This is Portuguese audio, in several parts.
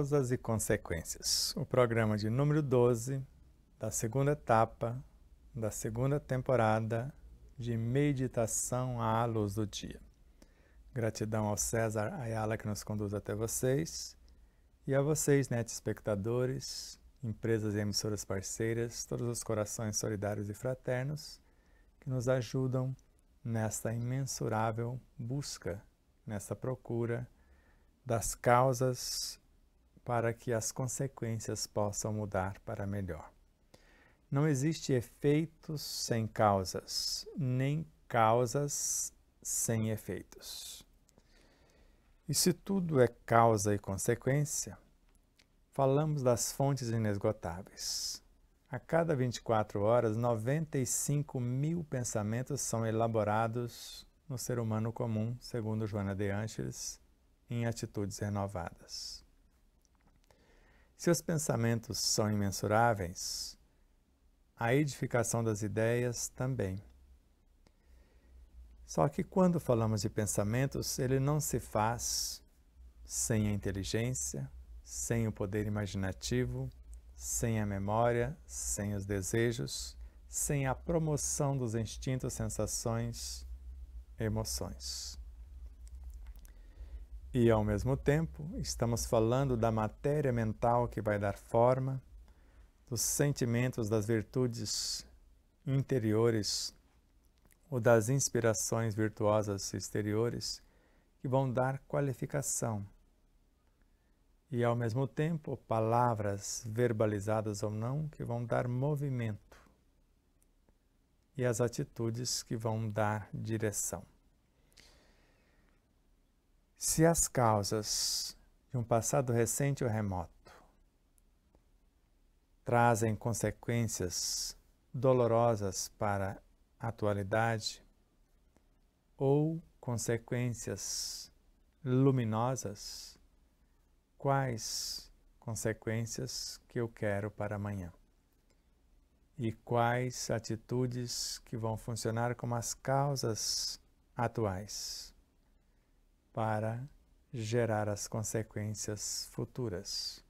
Causas e Consequências, o programa de número 12 da segunda etapa da segunda temporada de Meditação à Luz do Dia. Gratidão ao César Ayala que nos conduz até vocês e a vocês, net espectadores, empresas e emissoras parceiras, todos os corações solidários e fraternos que nos ajudam nesta imensurável busca, nessa procura das causas para que as consequências possam mudar para melhor. Não existe efeitos sem causas, nem causas sem efeitos. E se tudo é causa e consequência, falamos das fontes inesgotáveis. A cada 24 horas, 95 mil pensamentos são elaborados no ser humano comum, segundo Joana de Angeles, em atitudes renovadas. Seus pensamentos são imensuráveis, a edificação das ideias também. Só que quando falamos de pensamentos, ele não se faz sem a inteligência, sem o poder imaginativo, sem a memória, sem os desejos, sem a promoção dos instintos, sensações, emoções. E ao mesmo tempo, estamos falando da matéria mental que vai dar forma, dos sentimentos, das virtudes interiores ou das inspirações virtuosas exteriores que vão dar qualificação. E ao mesmo tempo, palavras verbalizadas ou não que vão dar movimento e as atitudes que vão dar direção. Se as causas de um passado recente ou remoto trazem consequências dolorosas para a atualidade ou consequências luminosas, quais consequências que eu quero para amanhã? E quais atitudes que vão funcionar como as causas atuais? para gerar as consequências futuras.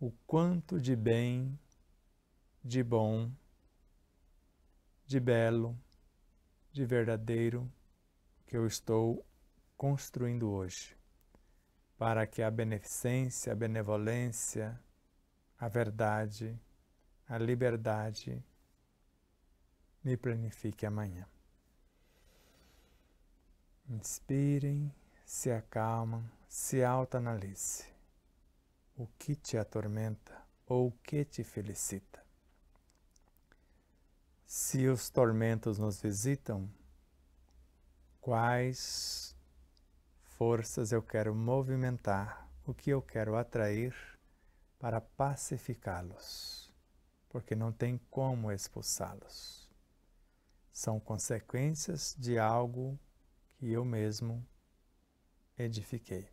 O quanto de bem, de bom, de belo, de verdadeiro que eu estou construindo hoje, para que a beneficência, a benevolência, a verdade, a liberdade me planifique amanhã. Inspirem, se acalmam, se autoanalise. O que te atormenta ou o que te felicita? Se os tormentos nos visitam, quais forças eu quero movimentar, o que eu quero atrair para pacificá-los, porque não tem como expulsá-los. São consequências de algo que eu mesmo edifiquei.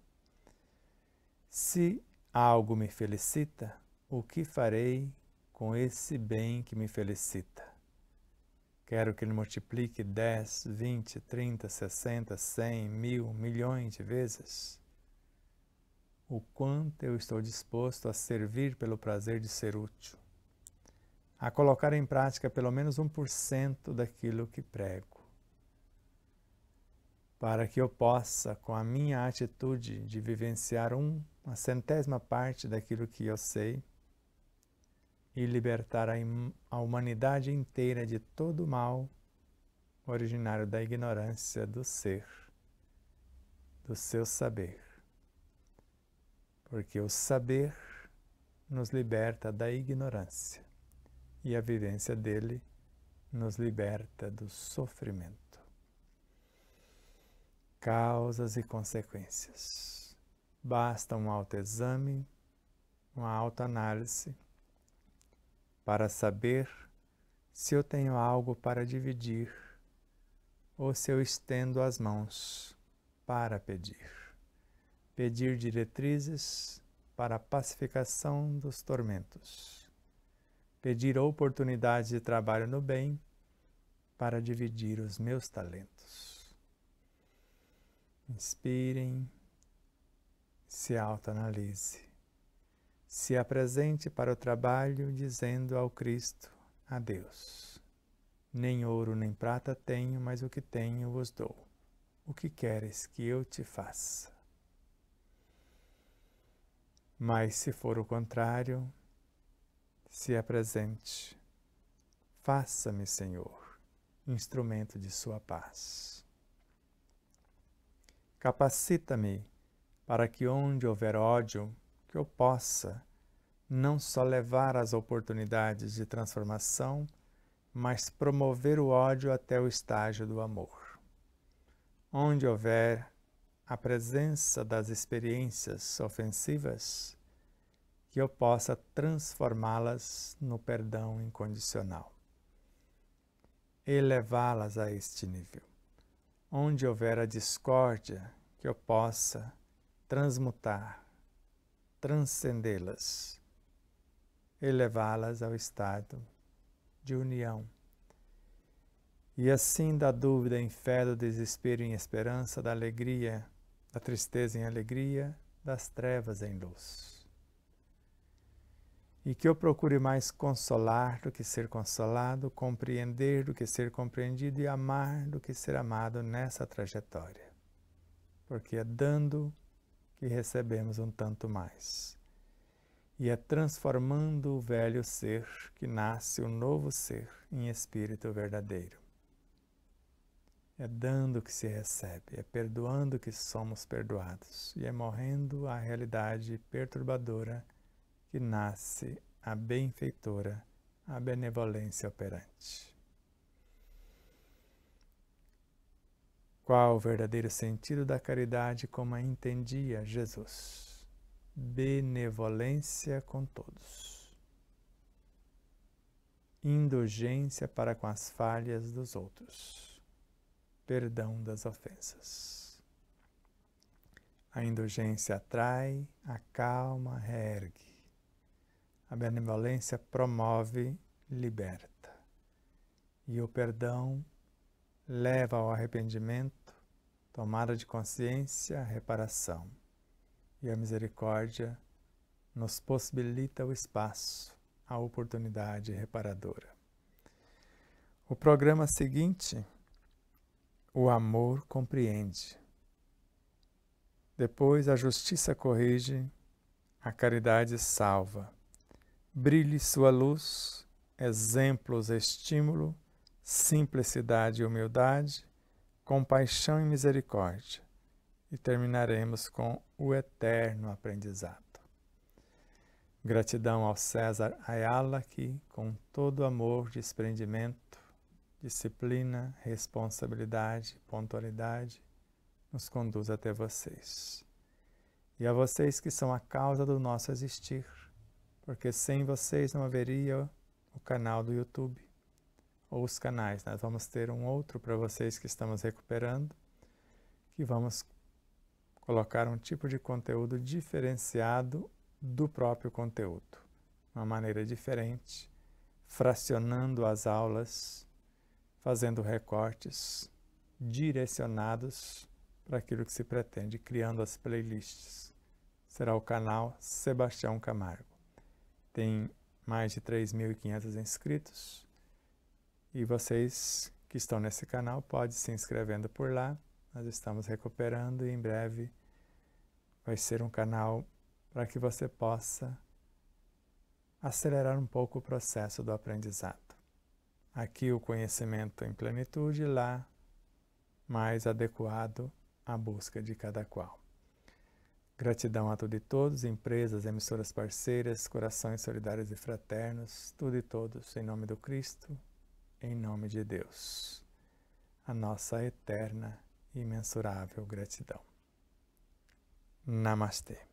Se algo me felicita, o que farei com esse bem que me felicita? Quero que ele multiplique 10, 20, 30, 60, 100, mil, milhões de vezes. O quanto eu estou disposto a servir pelo prazer de ser útil, a colocar em prática pelo menos 1% daquilo que prego para que eu possa, com a minha atitude de vivenciar um, uma centésima parte daquilo que eu sei, e libertar a, a humanidade inteira de todo o mal originário da ignorância do ser, do seu saber. Porque o saber nos liberta da ignorância e a vivência dele nos liberta do sofrimento causas e consequências. Basta um autoexame, uma autoanálise, para saber se eu tenho algo para dividir ou se eu estendo as mãos para pedir. Pedir diretrizes para a pacificação dos tormentos. Pedir oportunidades de trabalho no bem para dividir os meus talentos. Inspirem, se autoanalise. Se apresente para o trabalho dizendo ao Cristo, adeus. Nem ouro nem prata tenho, mas o que tenho vos dou. O que queres que eu te faça? Mas se for o contrário, se apresente. Faça-me, Senhor, instrumento de sua paz. Capacita-me para que onde houver ódio, que eu possa não só levar as oportunidades de transformação, mas promover o ódio até o estágio do amor. Onde houver a presença das experiências ofensivas, que eu possa transformá-las no perdão incondicional, elevá-las a este nível onde houver a discórdia, que eu possa transmutar, transcendê-las, elevá-las ao estado de união. E assim da dúvida em fé, do desespero em esperança, da alegria, da tristeza em alegria, das trevas em luz e que eu procure mais consolar do que ser consolado, compreender do que ser compreendido e amar do que ser amado nessa trajetória. Porque é dando que recebemos um tanto mais. E é transformando o velho ser que nasce o um novo ser em espírito verdadeiro. É dando que se recebe, é perdoando que somos perdoados, e é morrendo a realidade perturbadora que nasce a benfeitora, a benevolência operante. Qual o verdadeiro sentido da caridade como a entendia Jesus? Benevolência com todos. Indulgência para com as falhas dos outros. Perdão das ofensas. A indulgência atrai, acalma, reergue. A benevolência promove, liberta. E o perdão leva ao arrependimento, tomada de consciência, reparação. E a misericórdia nos possibilita o espaço, a oportunidade reparadora. O programa seguinte, O Amor Compreende. Depois, a justiça corrige, a caridade salva Brilhe sua luz, exemplos, estímulo, simplicidade e humildade, compaixão e misericórdia. E terminaremos com o eterno aprendizado. Gratidão ao César Ayala, que, com todo amor, desprendimento, disciplina, responsabilidade, pontualidade, nos conduz até vocês. E a vocês que são a causa do nosso existir, porque sem vocês não haveria o canal do YouTube ou os canais. Nós né? vamos ter um outro para vocês que estamos recuperando, que vamos colocar um tipo de conteúdo diferenciado do próprio conteúdo, uma maneira diferente, fracionando as aulas, fazendo recortes direcionados para aquilo que se pretende, criando as playlists. Será o canal Sebastião Camargo tem mais de 3.500 inscritos e vocês que estão nesse canal podem se inscrevendo por lá. Nós estamos recuperando e em breve vai ser um canal para que você possa acelerar um pouco o processo do aprendizado. Aqui o conhecimento em plenitude, lá mais adequado à busca de cada qual. Gratidão a tudo e todos, empresas, emissoras parceiras, corações solidários e fraternos, tudo e todos, em nome do Cristo, em nome de Deus. A nossa eterna e imensurável gratidão. Namastê.